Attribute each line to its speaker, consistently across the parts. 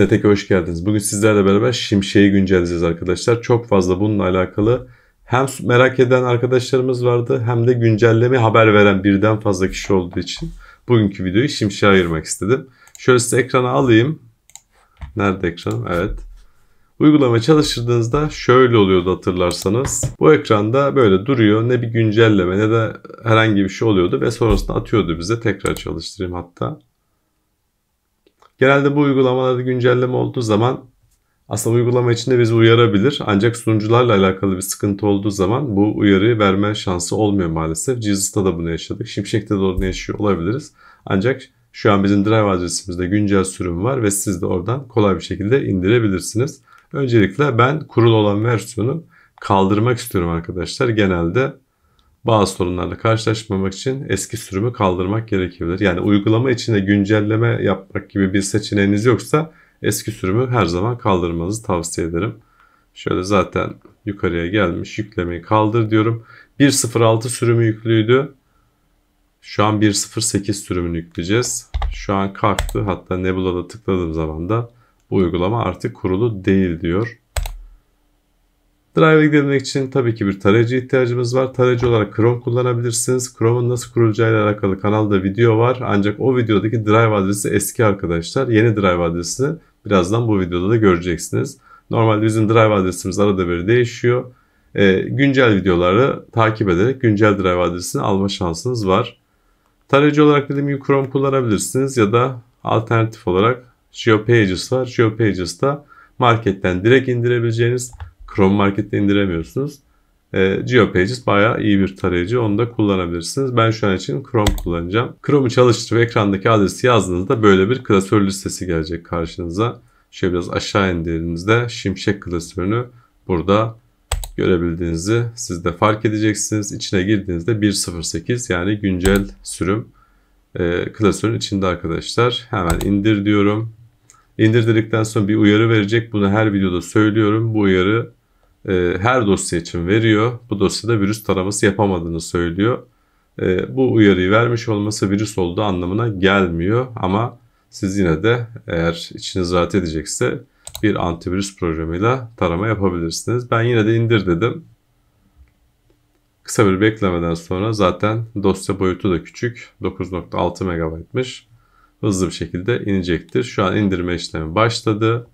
Speaker 1: Sinetek'e hoş geldiniz. Bugün sizlerle beraber şimşeği güncelleyeceğiz arkadaşlar. Çok fazla bununla alakalı hem merak eden arkadaşlarımız vardı hem de güncelleme haber veren birden fazla kişi olduğu için bugünkü videoyu şimşeğe ayırmak istedim. Şöyle size ekrana alayım. Nerede ekranım? Evet. Uygulama çalıştırdığınızda şöyle oluyordu hatırlarsanız. Bu ekranda böyle duruyor. Ne bir güncelleme ne de herhangi bir şey oluyordu ve sonrasında atıyordu bize. Tekrar çalıştırayım hatta. Genelde bu uygulamalarda güncelleme olduğu zaman aslında uygulama içinde bizi uyarabilir. Ancak sunucularla alakalı bir sıkıntı olduğu zaman bu uyarıyı verme şansı olmuyor maalesef. Jesus'ta da bunu yaşadık. Şimşek'te de onu yaşıyor olabiliriz. Ancak şu an bizim drive adresimizde güncel sürüm var ve siz de oradan kolay bir şekilde indirebilirsiniz. Öncelikle ben kurul olan versiyonu kaldırmak istiyorum arkadaşlar. Genelde bazı sorunlarla karşılaşmamak için eski sürümü kaldırmak gerekebilir. Yani uygulama içinde güncelleme yapmak gibi bir seçeneğiniz yoksa eski sürümü her zaman kaldırmanızı tavsiye ederim. Şöyle zaten yukarıya gelmiş yüklemeyi kaldır diyorum. 1.06 sürümü yüklüydü. Şu an 1.08 sürümünü yükleyeceğiz. Şu an kalktı. Hatta Nebula'da tıkladığım zaman da bu uygulama artık kurulu değil diyor. Drive'a gidebilmek için tabii ki bir tarayıcı ihtiyacımız var. Tarayıcı olarak Chrome kullanabilirsiniz. Chrome'un nasıl kurulacağı ile alakalı kanalda video var. Ancak o videodaki drive adresi eski arkadaşlar. Yeni drive adresini birazdan bu videoda da göreceksiniz. Normalde bizim drive adresimiz arada bir değişiyor. E, güncel videoları takip ederek güncel drive adresini alma şansınız var. Tarayıcı olarak dediğim gibi Chrome kullanabilirsiniz ya da alternatif olarak GeoPages var. GeoPages'ta marketten direkt indirebileceğiniz Chrome Market'te indiremiyorsunuz. E, GeoPages bayağı iyi bir tarayıcı. Onu da kullanabilirsiniz. Ben şu an için Chrome kullanacağım. Chrome'u çalıştırıp ekrandaki adresi yazdığınızda böyle bir klasör listesi gelecek karşınıza. Şöyle biraz aşağı indiğinizde şimşek klasörünü burada görebildiğinizi siz de fark edeceksiniz. İçine girdiğinizde 1.08 yani güncel sürüm e, klasörün içinde arkadaşlar. Hemen indir diyorum. İndir dedikten sonra bir uyarı verecek. Bunu her videoda söylüyorum. Bu uyarı e, her dosya için veriyor. Bu dosyada virüs taraması yapamadığını söylüyor. E, bu uyarıyı vermiş olması virüs olduğu anlamına gelmiyor ama siz yine de eğer içiniz rahat edecekse bir antivirüs programıyla tarama yapabilirsiniz. Ben yine de indir dedim. Kısa bir beklemeden sonra zaten dosya boyutu da küçük. 9.6 MB'miş. Hızlı bir şekilde inecektir. Şu an indirme işlemi başladı.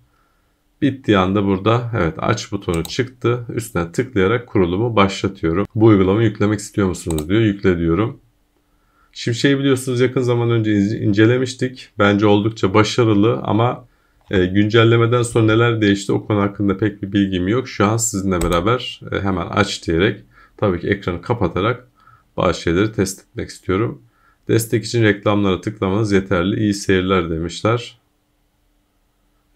Speaker 1: Bittiği anda burada evet aç butonu çıktı. Üstüne tıklayarak kurulumu başlatıyorum. Bu uygulamayı yüklemek istiyor musunuz diyor. Yükle diyorum. Şimşek'i biliyorsunuz yakın zaman önce incelemiştik. Bence oldukça başarılı ama e, güncellemeden sonra neler değişti o konu hakkında pek bir bilgim yok. Şu an sizinle beraber e, hemen aç diyerek tabii ki ekranı kapatarak bazı şeyleri test etmek istiyorum. Destek için reklamlara tıklamanız yeterli. İyi seyirler demişler.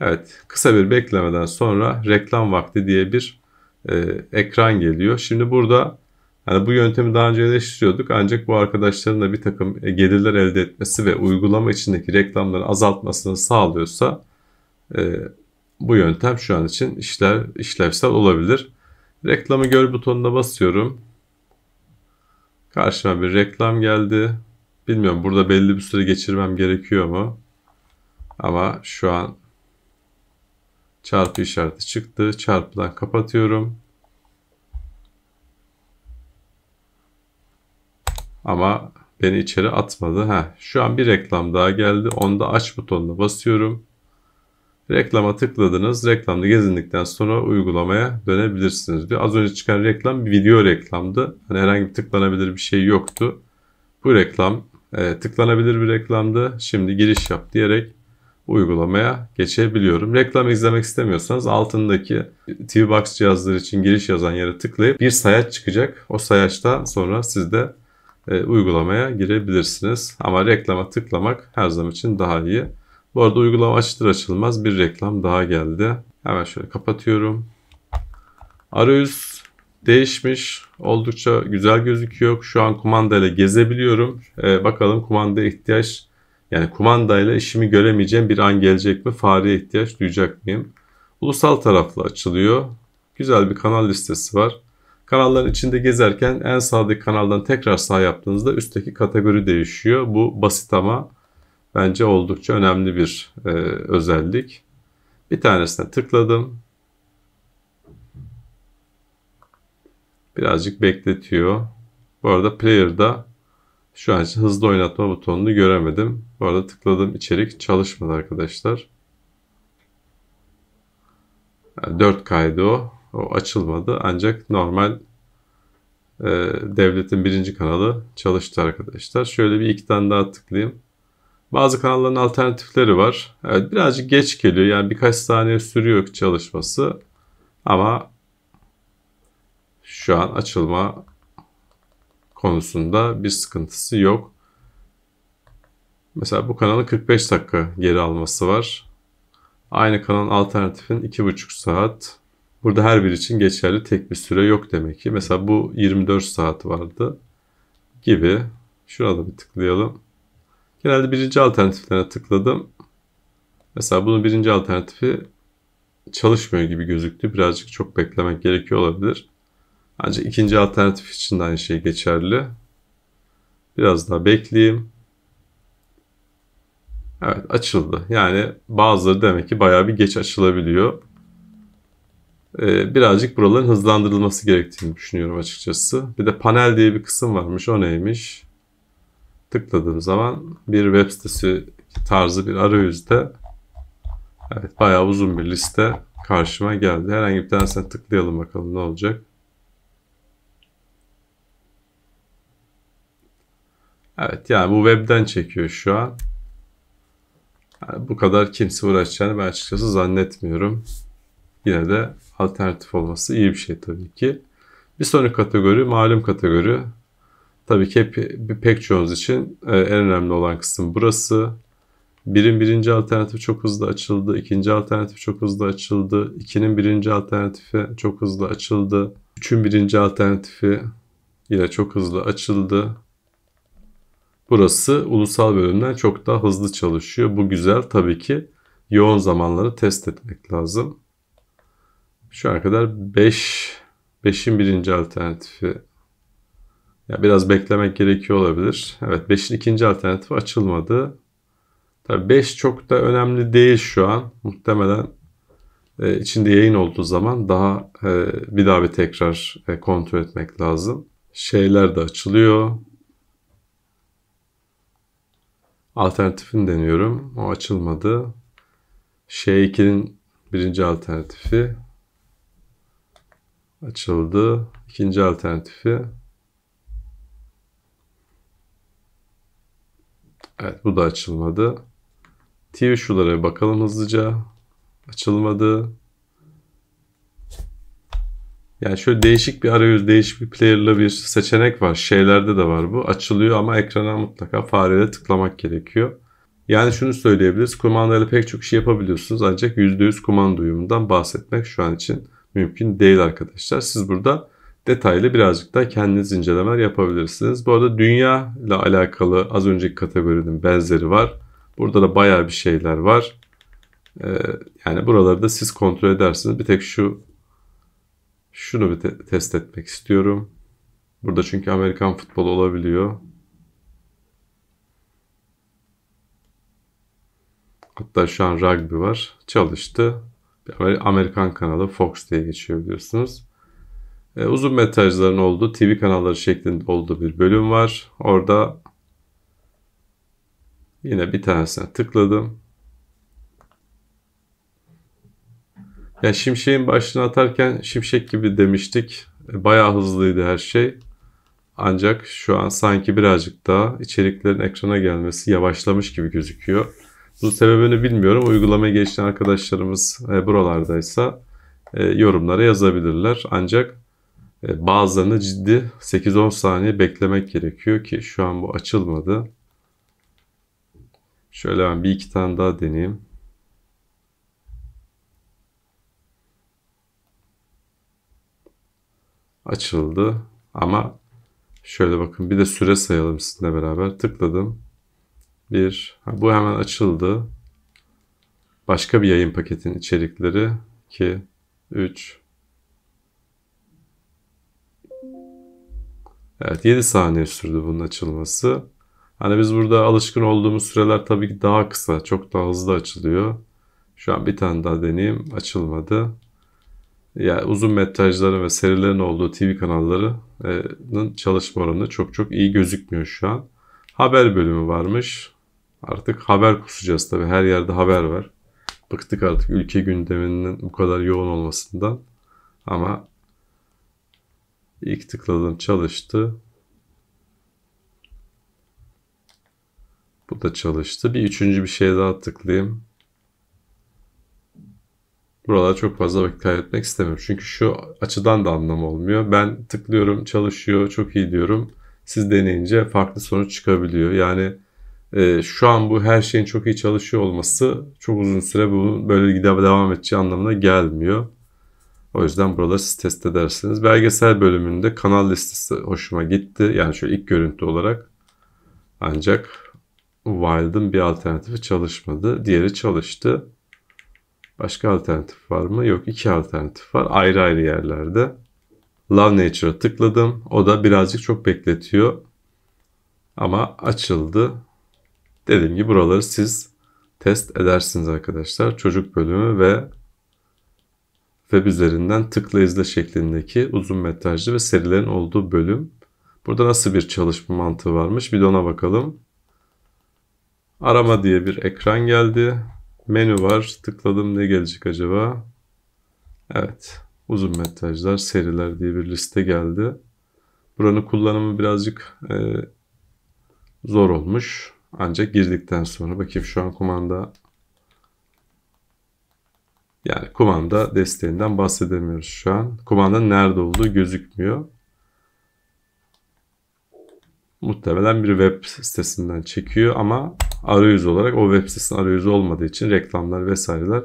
Speaker 1: Evet kısa bir beklemeden sonra reklam vakti diye bir e, ekran geliyor. Şimdi burada yani bu yöntemi daha önce eleştiriyorduk ancak bu arkadaşların da bir takım e, gelirler elde etmesi ve uygulama içindeki reklamları azaltmasını sağlıyorsa e, bu yöntem şu an için işler işlevsel olabilir. Reklamı gör butonuna basıyorum. Karşıma bir reklam geldi. Bilmiyorum burada belli bir süre geçirmem gerekiyor mu? Ama şu an Çarpı işareti çıktı. Çarpıdan kapatıyorum. Ama beni içeri atmadı. Heh, şu an bir reklam daha geldi. Onda aç butonuna basıyorum. Reklama tıkladınız. Reklamda gezindikten sonra uygulamaya dönebilirsiniz diyor. Az önce çıkan reklam bir video reklamdı. Hani herhangi bir tıklanabilir bir şey yoktu. Bu reklam e, tıklanabilir bir reklamdı. Şimdi giriş yap diyerek uygulamaya geçebiliyorum. Reklam izlemek istemiyorsanız altındaki TV Box cihazları için giriş yazan yere tıklayıp bir sayaç çıkacak. O sayaçtan sonra siz de e, uygulamaya girebilirsiniz. Ama reklama tıklamak her zaman için daha iyi. Bu arada uygulama açılır açılmaz bir reklam daha geldi. Hemen şöyle kapatıyorum. Arayüz değişmiş. Oldukça güzel gözüküyor. Şu an kumanda gezebiliyorum. E, bakalım kumandaya ihtiyaç yani kumandayla işimi göremeyeceğim bir an gelecek mi? Fareye ihtiyaç duyacak mıyım? Ulusal tarafla açılıyor. Güzel bir kanal listesi var. Kanalların içinde gezerken en sağdaki kanaldan tekrar sağ yaptığınızda üstteki kategori değişiyor. Bu basit ama bence oldukça önemli bir e, özellik. Bir tanesine tıkladım. Birazcık bekletiyor. Bu arada player'da şu an hızlı oynatma butonunu göremedim. Bu arada tıkladığım içerik çalışmadı arkadaşlar. Yani 4K'ydı o. O açılmadı. Ancak normal e, devletin birinci kanalı çalıştı arkadaşlar. Şöyle bir iki tane daha tıklayayım. Bazı kanalların alternatifleri var. Evet birazcık geç geliyor. Yani birkaç saniye sürüyor çalışması. Ama şu an açılma konusunda bir sıkıntısı yok. Mesela bu kanalın 45 dakika geri alması var. Aynı kanalın alternatifin 2,5 saat. Burada her bir için geçerli tek bir süre yok demek ki. Mesela bu 24 saat vardı gibi. Şurada bir tıklayalım. Genelde birinci alternatiflerine tıkladım. Mesela bunun birinci alternatifi çalışmıyor gibi gözüktü. Birazcık çok beklemek gerekiyor olabilir. Ancak ikinci alternatif için de aynı şey geçerli. Biraz daha bekleyeyim. Evet açıldı. Yani bazıları demek ki bayağı bir geç açılabiliyor. Ee, birazcık buraların hızlandırılması gerektiğini düşünüyorum açıkçası. Bir de panel diye bir kısım varmış. O neymiş? Tıkladığım zaman bir web sitesi tarzı bir arayüzde evet bayağı uzun bir liste karşıma geldi. Herhangi bir tanesine tıklayalım bakalım ne olacak. Evet yani bu webden çekiyor şu an. Yani bu kadar kimse uğraşacağını ben açıkçası zannetmiyorum. Yine de alternatif olması iyi bir şey tabii ki. Bir sonraki kategori malum kategori. Tabii ki hep, pek çoğunuz için e, en önemli olan kısım burası. Birin birinci alternatif çok hızlı açıldı. ikinci alternatif çok hızlı açıldı. İkinin birinci alternatifi çok hızlı açıldı. Üçün birinci alternatifi yine çok hızlı açıldı. Burası ulusal bölümden çok daha hızlı çalışıyor. Bu güzel tabii ki yoğun zamanları test etmek lazım. Şu an kadar 5 5'in birinci alternatifi ya biraz beklemek gerekiyor olabilir. Evet 5'in ikinci alternatifi açılmadı. Tabii 5 çok da önemli değil şu an. Muhtemelen e, içinde yayın olduğu zaman daha e, bir daha bir tekrar e, kontrol etmek lazım. Şeyler de açılıyor. Alternatifini deniyorum. O açılmadı. Ş2'nin birinci alternatifi açıldı. İkinci alternatifi Evet bu da açılmadı. TV şulara bakalım hızlıca. Açılmadı. Yani şöyle değişik bir arayüz, değişik bir player'la bir seçenek var. Şeylerde de var bu. Açılıyor ama ekrana mutlaka fareyle tıklamak gerekiyor. Yani şunu söyleyebiliriz. Kumandayla pek çok şey yapabiliyorsunuz. Ancak %100 kumanda uyumundan bahsetmek şu an için mümkün değil arkadaşlar. Siz burada detaylı birazcık daha kendiniz incelemeler yapabilirsiniz. Bu arada dünya ile alakalı az önceki kategorinin benzeri var. Burada da baya bir şeyler var. Ee, yani buraları da siz kontrol edersiniz. Bir tek şu şunu bir te- test etmek istiyorum. Burada çünkü Amerikan futbolu olabiliyor. Hatta şu an rugby var. Çalıştı. Amerikan kanalı Fox diye geçiyor biliyorsunuz. E, uzun metajların olduğu TV kanalları şeklinde olduğu bir bölüm var. Orada yine bir tanesine tıkladım. Ya şimşeğin başına atarken şimşek gibi demiştik. E, bayağı hızlıydı her şey. Ancak şu an sanki birazcık daha içeriklerin ekrana gelmesi yavaşlamış gibi gözüküyor. Bu sebebini bilmiyorum. Uygulamaya geçen arkadaşlarımız e, buralardaysa e, yorumlara yazabilirler. Ancak bazılarını ciddi 8-10 saniye beklemek gerekiyor ki şu an bu açılmadı. Şöyle ben bir iki tane daha deneyeyim. açıldı. Ama şöyle bakın bir de süre sayalım sizinle beraber. Tıkladım. Bir, ha, bu hemen açıldı. Başka bir yayın paketin içerikleri. 2, 3. Evet 7 saniye sürdü bunun açılması. Hani biz burada alışkın olduğumuz süreler tabii ki daha kısa. Çok daha hızlı açılıyor. Şu an bir tane daha deneyeyim. Açılmadı yani uzun metrajların ve serilerin olduğu TV kanallarının çalışma oranı çok çok iyi gözükmüyor şu an. Haber bölümü varmış. Artık haber kusacağız tabi Her yerde haber var. Bıktık artık ülke gündeminin bu kadar yoğun olmasından. Ama ilk tıkladım çalıştı. Bu da çalıştı. Bir üçüncü bir şey daha tıklayayım buralara çok fazla vakit kaybetmek istemiyorum. Çünkü şu açıdan da anlamı olmuyor. Ben tıklıyorum, çalışıyor, çok iyi diyorum. Siz deneyince farklı sonuç çıkabiliyor. Yani e, şu an bu her şeyin çok iyi çalışıyor olması çok uzun süre bunun böyle gidip devam edeceği anlamına gelmiyor. O yüzden buraları siz test edersiniz. Belgesel bölümünde kanal listesi hoşuma gitti. Yani şöyle ilk görüntü olarak. Ancak Wild'ın bir alternatifi çalışmadı. Diğeri çalıştı. Başka alternatif var mı? Yok iki alternatif var ayrı ayrı yerlerde. Love Nature'a tıkladım. O da birazcık çok bekletiyor. Ama açıldı. Dediğim gibi buraları siz test edersiniz arkadaşlar. Çocuk bölümü ve web üzerinden tıkla izle şeklindeki uzun metrajlı ve serilerin olduğu bölüm. Burada nasıl bir çalışma mantığı varmış bir de ona bakalım. Arama diye bir ekran geldi menü var. Tıkladım ne gelecek acaba? Evet. Uzun metrajlar, seriler diye bir liste geldi. Buranın kullanımı birazcık e, zor olmuş. Ancak girdikten sonra bakayım şu an kumanda yani kumanda desteğinden bahsedemiyoruz şu an. Kumanda nerede olduğu gözükmüyor. Muhtemelen bir web sitesinden çekiyor ama arayüz olarak o web sitesinin arayüzü olmadığı için reklamlar vesaireler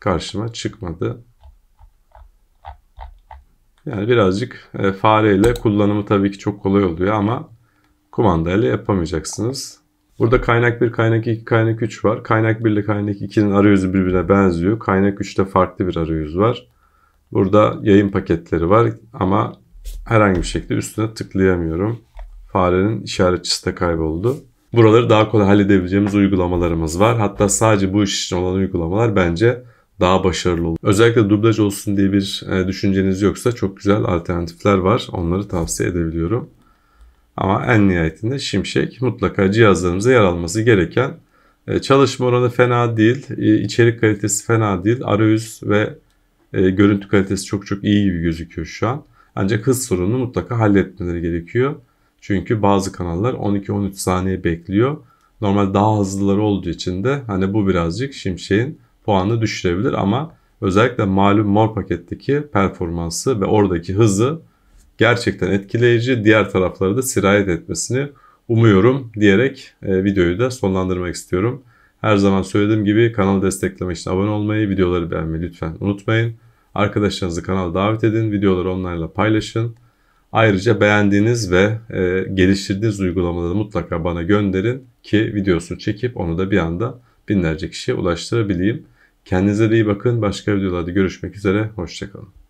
Speaker 1: karşıma çıkmadı. Yani birazcık e, fareyle kullanımı tabii ki çok kolay oluyor ama kumandayla yapamayacaksınız. Burada kaynak 1, kaynak 2, kaynak 3 var. Kaynak 1 ile kaynak 2'nin arayüzü birbirine benziyor. Kaynak 3'te farklı bir arayüz var. Burada yayın paketleri var ama herhangi bir şekilde üstüne tıklayamıyorum. Farenin işaretçisi de kayboldu. Buraları daha kolay halledebileceğimiz uygulamalarımız var. Hatta sadece bu iş için olan uygulamalar bence daha başarılı olur. Özellikle dublaj olsun diye bir e, düşünceniz yoksa çok güzel alternatifler var. Onları tavsiye edebiliyorum. Ama en nihayetinde Şimşek mutlaka cihazlarımıza yer alması gereken e, çalışma oranı fena değil, e, içerik kalitesi fena değil, arayüz ve görüntü kalitesi çok çok iyi gibi gözüküyor şu an. Ancak hız sorununu mutlaka halletmeleri gerekiyor. Çünkü bazı kanallar 12-13 saniye bekliyor. Normal daha hızlıları olduğu için de hani bu birazcık Şimşek'in puanını düşürebilir ama özellikle malum mor paketteki performansı ve oradaki hızı gerçekten etkileyici. Diğer taraflara da sirayet etmesini umuyorum diyerek e, videoyu da sonlandırmak istiyorum. Her zaman söylediğim gibi kanalı desteklemek için abone olmayı, videoları beğenmeyi lütfen unutmayın. Arkadaşlarınızı kanala davet edin, videoları onlarla paylaşın. Ayrıca beğendiğiniz ve e, geliştirdiğiniz uygulamaları mutlaka bana gönderin ki videosunu çekip onu da bir anda binlerce kişiye ulaştırabileyim. Kendinize iyi bakın. Başka videolarda görüşmek üzere. Hoşçakalın.